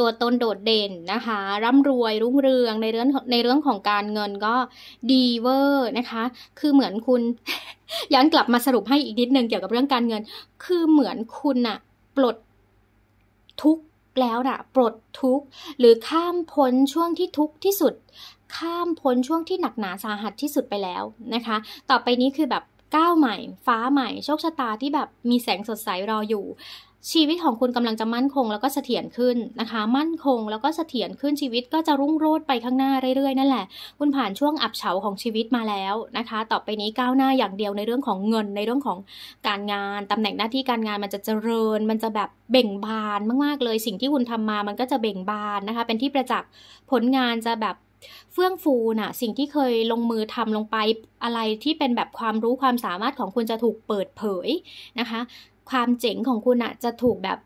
ตัวตนโดดเด่นนะคะร่ำรวยรุ่งเรืองในเรื่องในเรื่องของการเงินก็ ดีเวอร์นะคะ คือเหมือนคุณย้อนกลับมาสรุปให้อีกนิดนึงเกี่ยวกับเรื่องการเงิน คือเหมือนคุณอะปลดทุกแล้วนะปลดทุกหรือข้ามพ้นช่วงที่ทุกที่สุด ข้ามพ้นช่วงที่หนักหนาสาหัสที่สุดไปแล้วนะคะ ต่อไปนี้คือแบบก้าวใหม่ ฟ้าใหม่โชคชะตา ที่แบบมีแสงสดใสรออยู่ชีวิตของคุณกำลังจะมั่นคงแล้วก็เสถียรขึ้นนะคะ มั่นคงแล้วก็เสถียรขึ้นชีวิตก็จะรุ่งโรจน์ไปข้างหน้าเรื่อยๆนั่นแหละ คุณผ่านช่วงอับเฉาของชีวิตมาแล้วนะคะ ต่อไปนี้ก้าวหน้าอย่างเดียวในเรื่องของเงิน ในเรื่องของการงาน ตำแหน่งหน้าที่การงานมันจะเจริญ มันจะแบบเบ่งบานมากๆเลย สิ่งที่คุณทำมามันก็จะเบ่งบานนะคะ เป็นที่ประจักษ์ผลงานจะแบบเฟื่องฟูน่ะสิ่งที่เคยลงมือทำลงไปอะไรที่เป็นแบบความรู้ความสามารถของคุณจะถูกเปิดเผยนะคะความเจ๋งของคุณอะจะถูกแบบ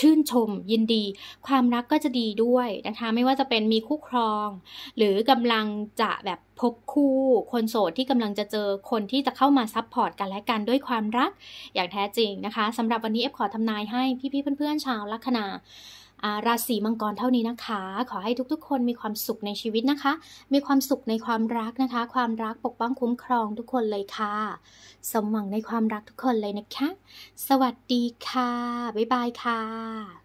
ชื่นชม ยินดี ความรักก็จะดีด้วยนะคะ ไม่ว่าจะเป็นมีคู่ครอง หรือกำลังจะแบบพบคู่ คนโสดที่กำลังจะเจอคนที่จะเข้ามาซับพอร์ตกันและกันด้วยความรัก อย่างแท้จริงนะคะสำหรับวันนี้เอฟขอทำนายให้พี่ๆเพื่อนๆชาวลัคนาราศีมังกรเท่านี้นะคะ ขอให้ทุกๆ คนมีความสุขในชีวิตนะคะ มีความสุขในความรักนะคะ ความรักปกป้องคุ้มครองทุกคนเลยค่ะ สมหวังในความรักทุกคนเลยนะคะ สวัสดีค่ะ บ๊ายบายค่ะ